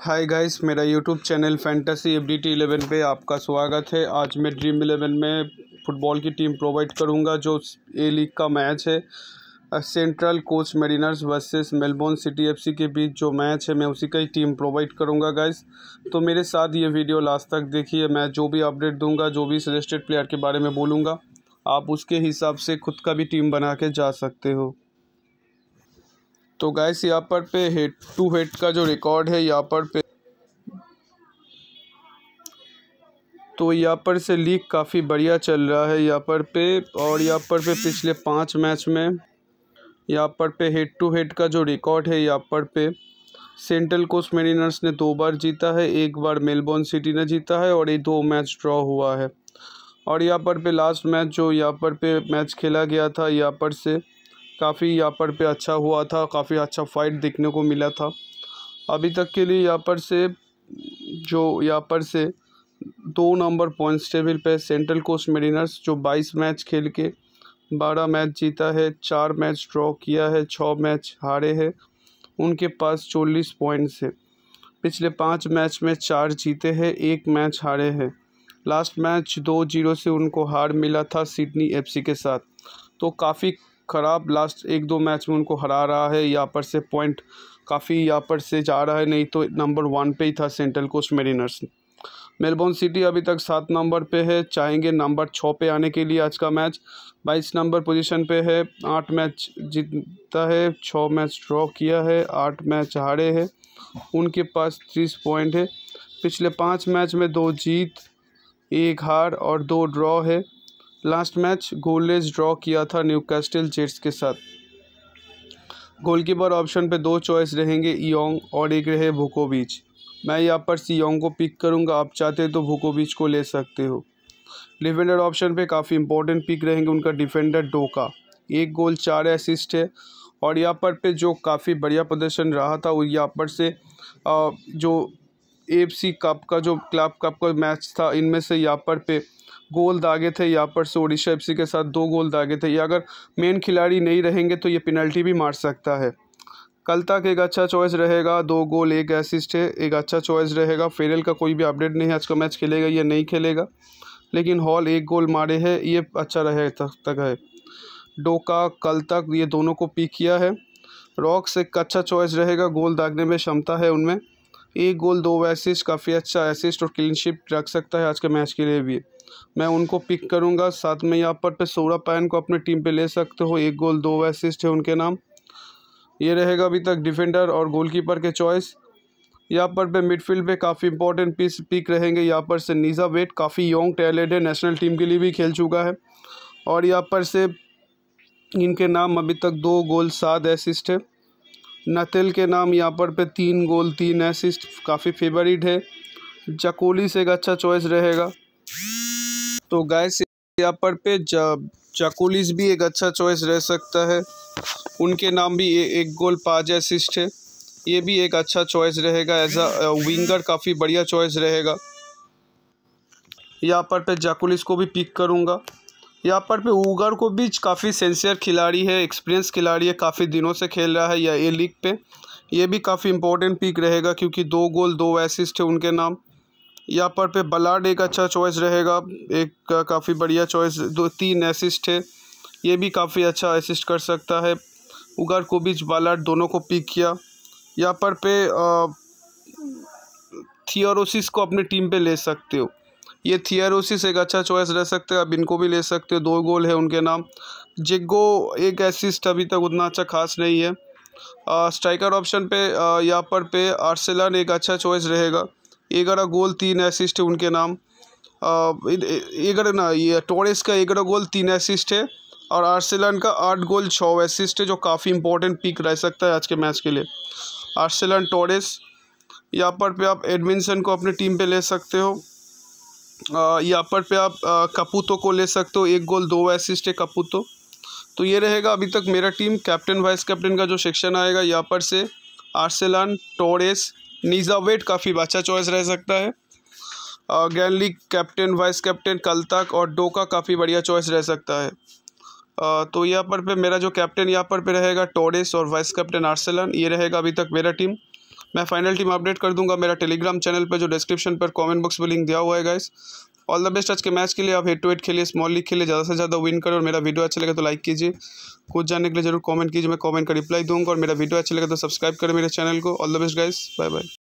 हाय guys मेरा YouTube channel fantasy F D T eleven पर आपका स्वागत है आज मैं ड्रीम इलेवन में फुटबॉल की टीम प्रोवाइड करूंगा जो ए लीग का मैच है Central Coast Mariners versus Melbourne City FC के बीच जो मैच है मैं उसी का ही टीम प्रोवाइड करूंगा गाइस तो मेरे साथ ये वीडियो लास्ट तक देखिए मैं जो भी अपडेट दूँगा जो भी सजेस्टेड प्लेयर के बारे में बोलूँगा आप उसके हिसाब से खुद का भी टीम बना के जा सकते हो तो गैस यहाँ पर पे हेड टू हेड का जो रिकॉर्ड है यहाँ पर पे तो यहाँ पर से लीग काफ़ी बढ़िया चल रहा है यहाँ पर पे और यहाँ पर पे पिछले पाँच मैच में यहाँ पर पे हेड टू हेड का जो रिकॉर्ड है यहाँ पर पे सेंट्रल कोस्ट मेरिनर्स ने दो बार जीता है एक बार मेलबोर्न सिटी ने जीता है और ये दो मैच ड्रॉ हुआ है और यहाँ पर पे लास्ट मैच जो यहाँ पर पे मैच खेला गया था यहाँ पर से काफ़ी यहाँ पर पे अच्छा हुआ था काफ़ी अच्छा फाइट देखने को मिला था अभी तक के लिए यहाँ पर से जो यहाँ पर से दो नंबर पॉइंट्स टेबल पे सेंट्रल कोस्ट मेरिनर्स जो 22 मैच खेल के 12 मैच जीता है चार मैच ड्रॉ किया है छः मैच हारे हैं उनके पास चालीस पॉइंट्स है पिछले पाँच मैच में चार जीते हैं एक मैच हारे हैं लास्ट मैच दो जीरो से उनको हार मिला था सिडनी एफसी के साथ तो काफ़ी ख़राब लास्ट एक दो मैच में उनको हरा रहा है यहाँ पर से पॉइंट काफ़ी यहाँ पर से जा रहा है नहीं तो नंबर वन पे ही था Central Coast Mariners Melbourne City अभी तक सात नंबर पे है चाहेंगे नंबर छः पे आने के लिए आज का मैच बाईस नंबर पोजीशन पे है आठ मैच जीता है छः मैच ड्रॉ किया है आठ मैच हारे है उनके पास तीस पॉइंट है पिछले पाँच मैच में दो जीत एक हार और दो ड्रॉ है लास्ट मैच गोललेस ड्रॉ किया था न्यू कैस्टल चेट्स के साथ गोलकीपर ऑप्शन पे दो चॉइस रहेंगे ईयोंग और एक रहे भूकोबीच मैं यहाँ पर योंग को पिक करूँगा आप चाहते तो भूकोबीच को ले सकते हो डिफेंडर ऑप्शन पे काफ़ी इंपॉर्टेंट पिक रहेंगे उनका डिफेंडर डोका एक गोल चार असिस्ट है और यहाँ पर पे जो काफ़ी बढ़िया प्रदर्शन रहा था वो यहाँ पर से जो एफ सी कप का जो क्लब कप का मैच था इनमें से यहाँ पर पे गोल दागे थे यहाँ पर से ओडिशा एफ के साथ दो गोल दागे थे या अगर मेन खिलाड़ी नहीं रहेंगे तो ये पेनल्टी भी मार सकता है कल तक एक अच्छा चॉइस रहेगा दो गोल एक असिस्ट है एक अच्छा चॉइस रहेगा फेरल का कोई भी अपडेट नहीं है आज का मैच खेलेगा या नहीं खेलेगा लेकिन हॉल एक गोल मारे है ये अच्छा रहे तक तक है डोका कल तक ये दोनों को पिक किया है रॉक्स एक अच्छा चॉइस रहेगा गोल दागने में क्षमता है उनमें एक गोल दो एसिस्ट काफ़ी अच्छा एसिस्ट और क्लीनशिप रख सकता है आज के मैच के लिए भी मैं उनको पिक करूंगा साथ में यहाँ पर पे सोरा पैन को अपने टीम पे ले सकते हो एक गोल दो एसिस्ट है उनके नाम ये रहेगा अभी तक डिफेंडर और गोलकीपर के चॉइस यहाँ पर पे मिडफील्ड पे काफ़ी इंपॉर्टेंट पीस पिक रहेंगे यहाँ पर से नीज़ा वेट काफ़ी यंग टैलेंट है नेशनल टीम के लिए भी खेल चुका है और यहाँ पर से इनके नाम अभी तक दो गोल सात एसिस्ट है नतिल के नाम यहाँ पर पे तीन गोल तीन एसिस्ट काफ़ी फेवरेट है जाकोली से एक अच्छा चॉइस रहेगा तो गैस यहाँ पर पे जाकोलिस भी एक अच्छा चॉइस रह सकता है उनके नाम भी ए, एक गोल पाँच असिस्ट है ये भी एक अच्छा चॉइस रहेगा एज अ विंगर काफ़ी बढ़िया चॉइस रहेगा यहाँ पर पे जाकुलिस को भी पिक करूँगा यहाँ पर पे उगर को भी काफ़ी सेंसियर खिलाड़ी है एक्सपीरियंस खिलाड़ी है काफ़ी दिनों से खेल रहा है या ए लीग पे ये भी काफ़ी इंपॉर्टेंट पिक रहेगा क्योंकि दो गोल दो असिस्ट है उनके नाम यहाँ पर पे बलाड एक अच्छा चॉइस रहेगा एक काफ़ी बढ़िया चॉइस दो तीन असिस्ट है ये भी काफ़ी अच्छा असिस्ट कर सकता है उगर को बीच बलाड दोनों को पिक किया यहाँ पर पे थियोरोसिस को अपने टीम पर ले सकते हो ये थियरोसिस एक अच्छा चॉइस रह सकते हैं आप इनको भी ले सकते हो दो गोल है उनके नाम जिग्गो एक एसिस्ट अभी तक उतना अच्छा खास नहीं है स्ट्राइकर ऑप्शन पे यहाँ पर पे आर्सेलन एक अच्छा चॉइस रहेगा ग्यारह गोल तीन एसिस्ट है उनके नाम ग्यारह ना ये टोरेस का ग्यारह गोल तीन एसिस्ट है और आर्सेलन का आठ गोल छः एसिस्ट है जो काफ़ी इंपॉर्टेंट पिक रह सकता है आज के मैच के लिए आर्सेलन टोरेस यहाँ पर पे आप एडमिनसन को अपने टीम पे ले सकते हो यहाँ पर पे आप कपूतो को ले सकते हो एक गोल दो असिस्ट है कपूतो तो ये रहेगा अभी तक मेरा टीम कैप्टन वाइस कैप्टन का जो सेक्शन आएगा यहाँ पर से आर्सेलान टोरेस निज़ावेट काफ़ी अच्छा चॉइस रह सकता है गैनली कैप्टन वाइस कैप्टन कल तक और डोका काफ़ी बढ़िया चॉइस रह सकता है आ, तो यहाँ पर पे मेरा जो कैप्टन यहाँ पर पे रहेगा टोरेस और वाइस कैप्टन आर्सेलान ये रहेगा अभी तक मेरा टीम मैं फाइनल टीम अपडेट कर दूंगा मेरा टेलीग्राम चैनल पर जो डिस्क्रिप्शन पर कॉमेंट बॉक्स में लिंक दिया हुआ है गाइस ऑल द बेस्ट आज के मैच के लिए आप हेड टू हेड खेलिए स्मॉल लीग खेलिए ज़्यादा से ज़्यादा विन करें और मेरा वीडियो अच्छा लगे तो लाइक कीजिए कुछ जानने के लिए जरूर कॉमेंट कीजिए मैं कॉमेंट का रिप्लाई दूँगा और मेरा वीडियो अच्छा लगे तो सब्सक्राइब करें मेरे चैनल को all the best guys bye bye